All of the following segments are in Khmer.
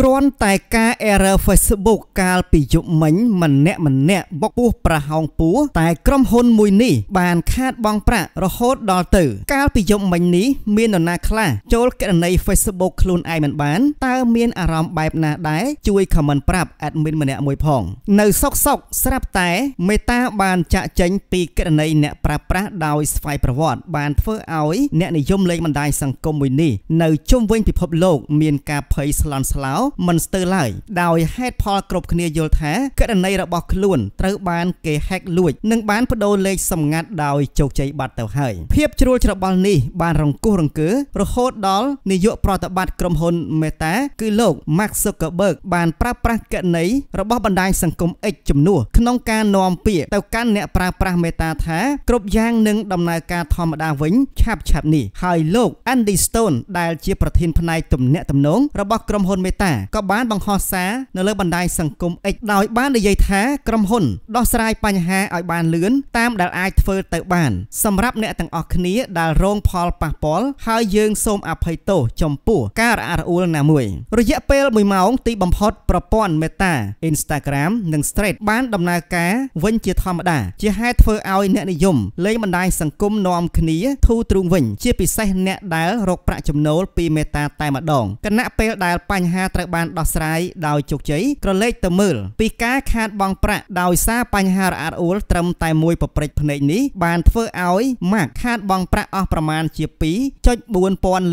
គ្រាន់តែការ error Facebook កាលពីយប់មិញម្នាក់ម្នាក់បុកពោះប្រហោងពោះតែក្រុមហ៊ុនមួយនេះបានខាតបង់ប្រាក់រហូតដល់ទៅ កាលពីយប់មិញនេះមាននរណាខ្លះចូលករណី Facebook ខ្លួនឯងមិនបានតើមានអារម្មណ៍បែបណាដែរជួយ comment ប្រាប់ admin ម្នាក់មួយផង នៅសុកសុកស្រាប់តែមេតាបានចាក់ចេញពីករណីអ្នកប្រាប្រាស់ដោយស្វ័យប្រវត្តិបានធ្វើឲ្យអ្នកនិយមលេខបណ្ដាញសង្គមមួយនេះនៅជុំវិញពិភពលោកមានការភ័យស្លន់ស្លោមិនស្ទើរឡើយដោយហេតុផលគ្រប់គ្នាយល់ថាករណីរបស់ខ្លួនត្រូវបានគេហែកលួច និងបានបដូរលេខសម្ងាត់ដោយជោគជ័យបាត់ទៅហើយភាពជ្រួលច្របល់នេះបានរង្គោះរង្គើរហូតដល់នាយកប្រតិបត្តិក្រុមហ៊ុន Meta គឺលោក Mark Zuckerberg បានប្រើប្រាស់កណីរបស់បណ្ដាញសង្គម X ជំនួសក្នុងការនាំពាក្យទៅកាន់អ្នកប្រើប្រាស់ Meta ថាគ្រប់យ៉ាងនឹងដំណើរការធម្មតាវិញឆាប់ឆាប់នេះហើយលោក Andy Stone ដែលជាប្រធានផ្នែកទំនាក់ទំនងរបស់ក្រុមហ៊ុន Meta ក៏បានបង្ហោះសារនៅលើបណ្ដាញសង្គម X ដោយបាន និយាយថាក្រុមហ៊ុនដោះស្រាយបញ្ហាឲ្យបានលឿនតាមដែលអាចធ្វើទៅបានសម្រាប់អ្នកទាំងអស់គ្នាដែលរងផលប៉ះពាល់ហើយយើងសូមអភ័យទោសចំពោះការរអាក់រអួលណាមួយរយៈពេល1ម៉ោងទីបំផុតប្រព័ន្ធមេតា Instagram និង Threads បានដំណើរការវិញជាធម្មតា ជាហេតុធ្វើឲ្យអ្នកនិយមលេងបណ្ដាញសង្គមនាំគ្នា ធូរទ្រូងវិញ ជាពិសេសអ្នកដែលរកប្រាក់ចំណូលពីមេតាតែម្ដងគណៈពេលដែលបញ្ហាត្រូវត្រូវបានដោះស្រាយដោយជោគជ័យក្រឡេកទៅមើលពីការខាតបង់ប្រាក់ដោយសារបញ្ហារអាក់អួលត្រឹមតែមួយ ប្រព្រឹត្តភ្នែកនេះបានធ្វើឲ្យ Mark ខាតបង់ប្រាក់អស់ប្រមាណជា2.4000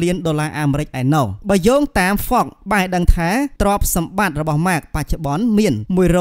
លានដុល្លារអាមេរិកឯណោះបើយោងតាម Fox បានដឹងថាទ្រព្យសម្បត្តិរបស់ Mark បច្ចុប្បន្នមាន172.3000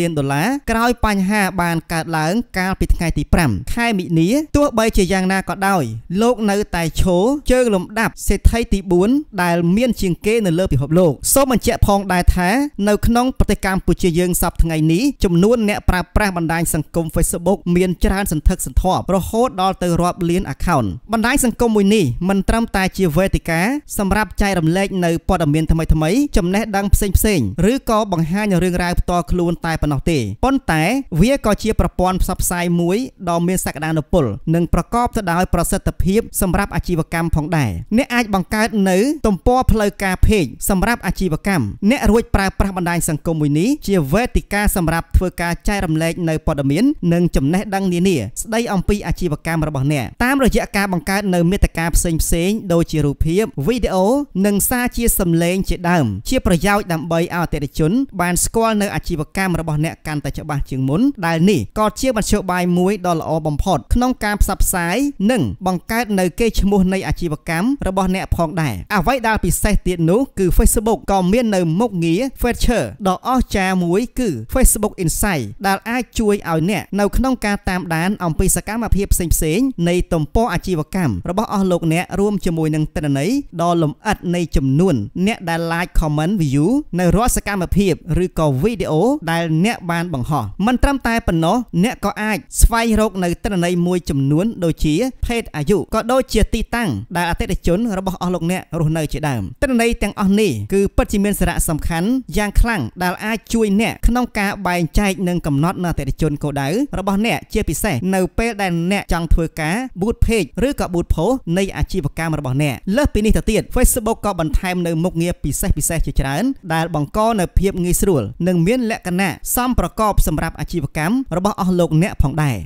លានដុល្លារក្រោយបញ្ហាបានកើតឡើង កាលពីថ្ងៃទី5ខែមិនិនាទោះបីជាយ៉ាងណាក៏ដោយ លោកនៅតែឈរជើងលំដាប់សេដ្ឋីទី4ដែលមានជាងគេនៅលើពិភពលោកសូមបញ្ជាក់ផងដែរថានៅក្នុងប្រទេសកម្ពុជាយើងសប្តាហ៍ថ្ងៃនេះចំនួនអ្នកប្រើប្រាស់បណ្ដាញសង្គម Facebook មានច្រើនសន្ធឹកសន្ធាប់រហូតដល់ទៅរាប់លាន account បណ្ដាញសង្គមមួយនេះមិនត្រឹមតែជាវេទិកាសម្រាប់ចែករំលែកនៅព័ត៌មានថ្មីៗចំណេះដឹងផ្សេងៗឬក៏បង្ហាញរឿងរ៉ាវផ្ទាល់ខ្លួនតែប៉ុណ្ណោះទេប៉ុន្តែ វាក៏ជាប្រព័ន្ធផ្សព្វផ្សាយមួយដ៏មានសក្តានុពលនិងប្រកបទៅដោយប្រសិទ្ធភាពសម្រាប់អាជីវកម្មផងដែរអ្នកអាចបង្កើតនៅទំព័រផ្លូវការការភេកសម្រាប់អាជីវកម្មអ្នករួចប្រើប្រាស់បណ្ដាញសង្គមមួយនេះជាវេទិកាសម្រាប់ធ្វើការចែករំលែកនៅព័ត៌មាននិងចំណេះដឹងនានាស្ដីអំពីអាជីវកម្មរបស់អ្នកតាមរយៈការបង្កើតនៅមេតិកាផ្សេងផ្សេងដូចជារូបភាពវីដេអូនិងសារជាសំឡេងជាដើម ជា ប្រយោជន៍ដើម្បីឲ្យអតិថិជន បានស្គាល់នៅអាជីវកម្មរបស់ អ្នកកាន់តែច្បាស់ជាងមុនដែលនេះក៏ជាមធ្យោបាយមួយដ៏ល្អបំផុតក្នុងការផ្សព្វផ្សាយនិងបង្កើតនៅកេរ្តិ៍ឈ្មោះនៃអាជីវកម្មរបស់អ្នកផងដែរអ្វីដែលពិសេសទៀតទៀតនោះគឺ Facebook ក៏មាននៅមុខងារ feature ដ៏អស្ចារ្យមួយគឺ Facebook Insight ដែលអាចជួយឲ្យអ្នកនៅក្នុងការតាមដានអំពីសកម្មភាពផ្សេងៗនៃទំព័រអាជីវកម្មរបស់អស់លោកអ្នករួមជាមួយនឹងទិន្នន័យដ៏លម្អិតនៃចំនួន អ្នកដែល like comment view នៅរាល់សកម្មភាព ឬក៏វីដេអូដែល អ្នកបានបង្ហោះមិនត្រឹមតែប៉ុណ្ណោះអ្នកក៏អាចស្វែងរកនៅទិន្នន័យមួយចំនួនដូចជាភេទអាយុក៏ដូចជាទីតាំងដែលអតិថិជនរបស់អស់លោកអ្នករស់នៅជាដើមទិន្នន័យទាំងអស់នេះគឺពិតជាមានសារៈសំខាន់យ៉ាងខ្លាំងដែលអាចជួយអ្នកក្នុងការបែងចែកនិងកំណត់នៅអតិថិជនគោលដៅរបស់អ្នកជាពិសេសនៅពេលដែលអ្នកចង់ធ្វើការ boot page ឬក៏ boot post នៃអាជីវកម្មរបស់អ្នកលើសពីនេះទៅទៀត Facebook ក៏បន្ថែមនៅមុខងារពិសេសពិសេសជាច្រើនដែលបង្កនៅភាពងាយស្រួលនិងមានលក្ខណៈសមប្រកបសម្រាប់អាជីវកម្មរបស់អស់លោកអ្នកផងដែរ